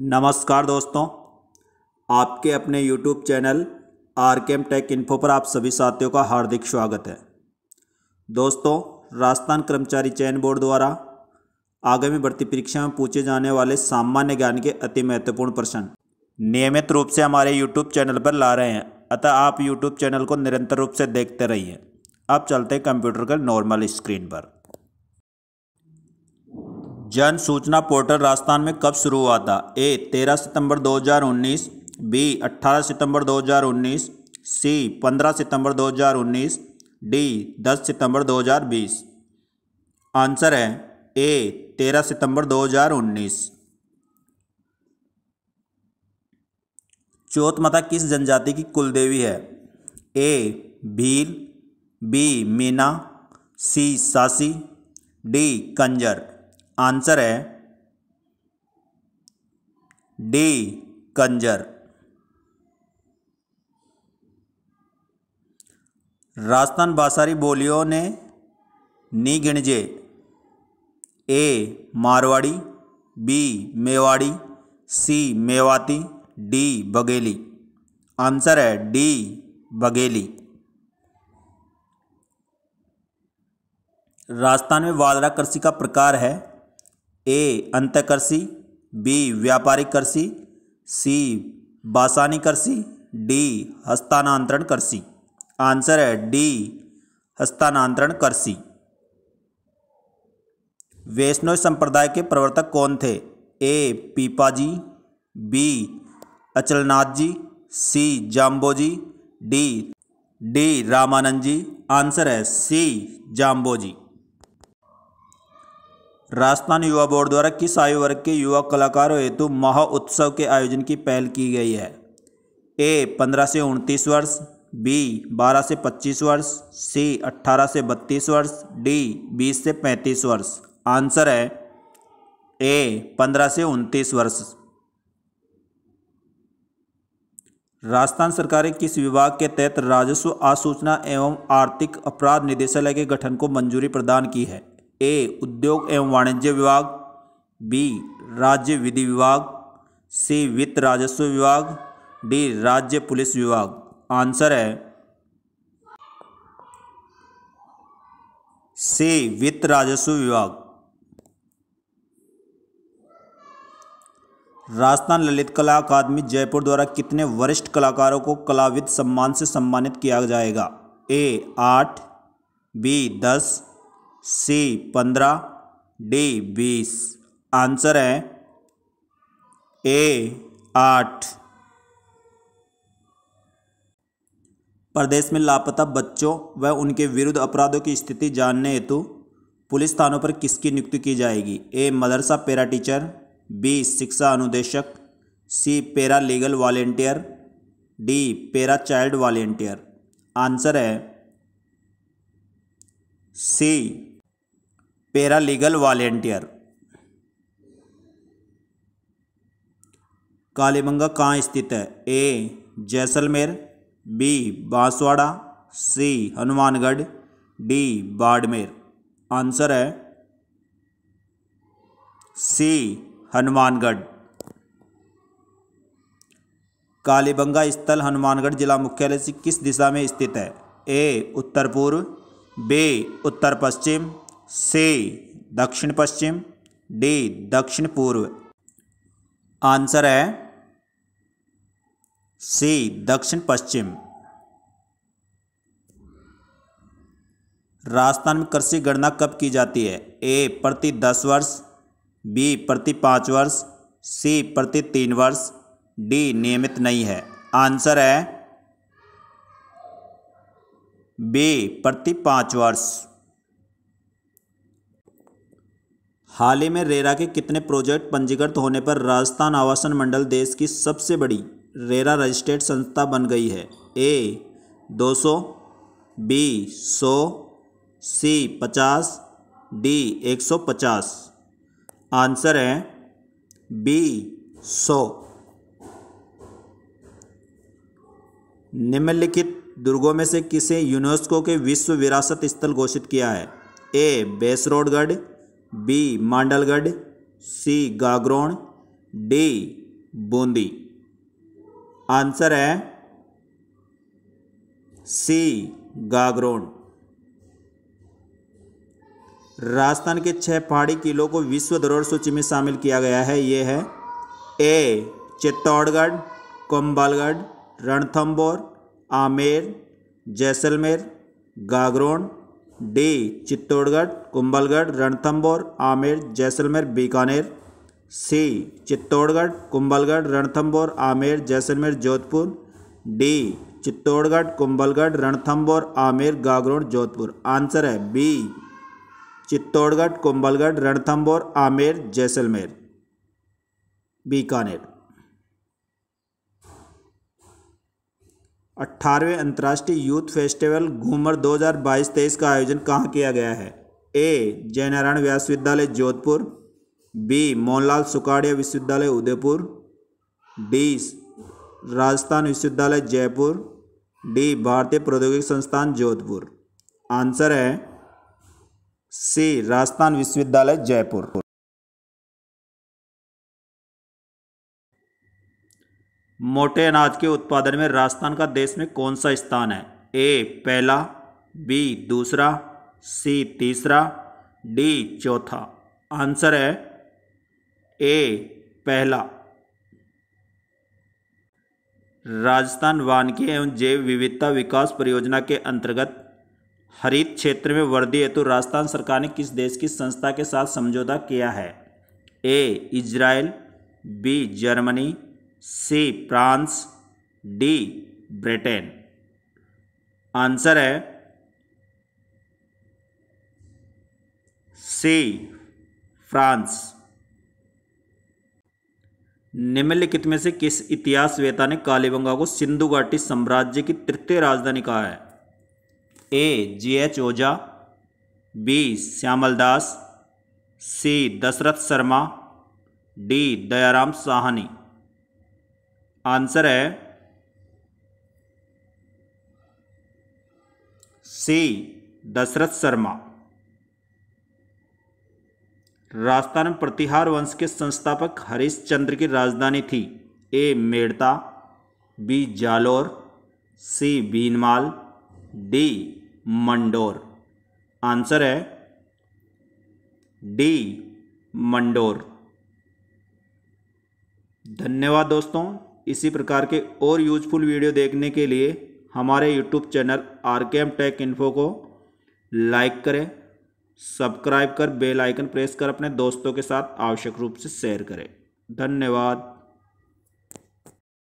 नमस्कार दोस्तों आपके अपने YouTube channel R M tech info पर आप सभी साथियों का हार्दिक स्वागत है दोस्तों राजस्थान कर्मचारी चयन बोर्ड द्वारा आगामी भर्ती परीक्षा में पूछे जाने वाले सामान्य ज्ञान के अति महत्वपूर्ण प्रश्न नियमित रूप से हमारे यूट्यूब चैनल पर ला रहे हैं अतः आप यूट्यूब चैनल को निरंतर रूप से देखते रहिए अब चलते हैं कंप्यूटर के नॉर्मल स्क्रीन पर जन सूचना पोर्टल राजस्थान में कब शुरू हुआ था ए 13 सितंबर 2019 बी 18 सितंबर 2019 सी 15 सितंबर 2019 डी 10 सितंबर 2020 आंसर है ए 13 सितंबर 2019 चौथ माता किस जनजाति की कुल देवी है A Bhil B Meena C सासी डी कंजर आंसर है डी कंजर राजस्थान बासारी बोलियों ने नी गिणजे A Marwari B Mewari C Mewati D Bagheli answer है डी बघेली राजस्थान में वादरा कृषि का प्रकार है ए अंतकर्षी बी व्यापारिक कृषि सी बासानी कृषि डी हस्तानांतरण कृषि आंसर है डी हस्तानांतरण कृषि वैष्णव संप्रदाय के प्रवर्तक कौन थे A Pipaji B Achalnath ji C Jambhoji D D Ramanand ji answer है सी जाम्बोजी राजस्थान युवा बोर्ड द्वारा किस आयु वर्ग के युवा कलाकारों हेतु महा उत्सव के आयोजन की पहल की गई है ए पंद्रह से उनतीस वर्ष बी बारह से पच्चीस वर्ष सी अट्ठारह से बत्तीस वर्ष डी बीस से पैंतीस वर्ष आंसर है ए पंद्रह से उनतीस वर्ष राजस्थान सरकार किस विभाग के तहत राजस्व आसूचना एवं आर्थिक अपराध निदेशालय के गठन को मंजूरी प्रदान की है ए उद्योग एवं वाणिज्य विभाग बी राज्य विधि विभाग सी वित्त राजस्व विभाग डी राज्य पुलिस विभाग आंसर है सी वित्त राजस्व विभाग राजस्थान ललित कला अकादमी जयपुर द्वारा कितने वरिष्ठ कलाकारों को कलाविद सम्मान से सम्मानित किया जाएगा ए आठ बी दस सी पंद्रह डी बीस आंसर है ए आठ प्रदेश में लापता बच्चों व उनके विरुद्ध अपराधों की स्थिति जानने हेतु पुलिस थानों पर किसकी नियुक्ति की जाएगी ए मदरसा पैरा टीचर बी शिक्षा अनुदेशक C para legal volunteer D para child volunteer answer है सी लीगल वॉलेंटियर कालीबंगा कहाँ स्थित है A Jaisalmer B Banswara C Hanumangarh D Barmer answer है सी हनुमानगढ़ कालीबंगा स्थल हनुमानगढ़ जिला मुख्यालय से किस दिशा में स्थित है ए उत्तर पूर्व बी उत्तर पश्चिम से दक्षिण पश्चिम डी दक्षिण पूर्व आंसर है सी दक्षिण पश्चिम राजस्थान में कृषि गणना कब की जाती है ए प्रति दस वर्ष बी प्रति पाँच वर्ष सी प्रति तीन वर्ष डी नियमित नहीं है आंसर है बी प्रति पाँच वर्ष हाल ही में रेरा के कितने प्रोजेक्ट पंजीकृत होने पर राजस्थान आवासन मंडल देश की सबसे बड़ी रेरा रजिस्ट्रेड संस्था बन गई है A 200 B 100 C 50 D 150 answer है बी 100 निम्नलिखित दुर्गों में से किसे यूनेस्को के विश्व विरासत स्थल घोषित किया है A Bhainsrorgarh B Mandalgarh C Gagron D Bundi answer है सी गागरोन राजस्थान के छह पहाड़ी किलों को विश्व धरोहर सूची में शामिल किया गया है ये है A Chittorgarh Kumbhalgarh Ranthambore Amer Jaisalmer Gagron D Chittorgarh Kumbhalgarh Ranthambore Amer Jaisalmer Bikaner C Chittorgarh Kumbhalgarh Ranthambore Amer Jaisalmer Jodhpur D Chittorgarh Kumbhalgarh Ranthambore Amer Gagron Jodhpur answer है बी चित्तौड़गढ़ कुंभलगढ़ रणथंबोर आमेर जैसलमेर बीकानेर अट्ठारहवें अंतर्राष्ट्रीय यूथ फेस्टिवल घूमर 2022-23 का आयोजन कहाँ किया गया है ए जयनारायण व्यास विद्यालय जोधपुर बी मोहनलाल सुकाड़िया विश्वविद्यालय उदयपुर डी राजस्थान विश्वविद्यालय जयपुर डी भारतीय प्रौद्योगिक संस्थान जोधपुर आंसर है सी राजस्थान विश्वविद्यालय जयपुर मोटे अनाज के उत्पादन में राजस्थान का देश में कौन सा स्थान है ए पहला बी दूसरा सी तीसरा डी चौथा आंसर है ए पहला राजस्थान वानकी एवं जैव विविधता विकास परियोजना के अंतर्गत हरित क्षेत्र में वृद्धि हेतु राजस्थान सरकार ने किस देश की संस्था के साथ समझौता किया है A Israel B Germany C France D Britain answer है सी फ्रांस निम्नलिखित में से किस इतिहास वेता ने कालीबंगा को सिंधु घाटी साम्राज्य की तृतीय राजधानी कहा है A G H Ojha B Shyamal Das C Dasharath Sharma D Dayaram Sahni answer है सी दशरथ शर्मा राजस्थान प्रतिहार वंश के संस्थापक हरिश्चंद्र की राजधानी थी A Merta B Jalore C Bhinmal D Mandore answer है डी मंडोर धन्यवाद दोस्तों इसी प्रकार के और यूजफुल वीडियो देखने के लिए हमारे YouTube channel R K M tech info को लाइक करें सब्सक्राइब कर बेल आइकन प्रेस कर अपने दोस्तों के साथ आवश्यक रूप से शेयर करें धन्यवाद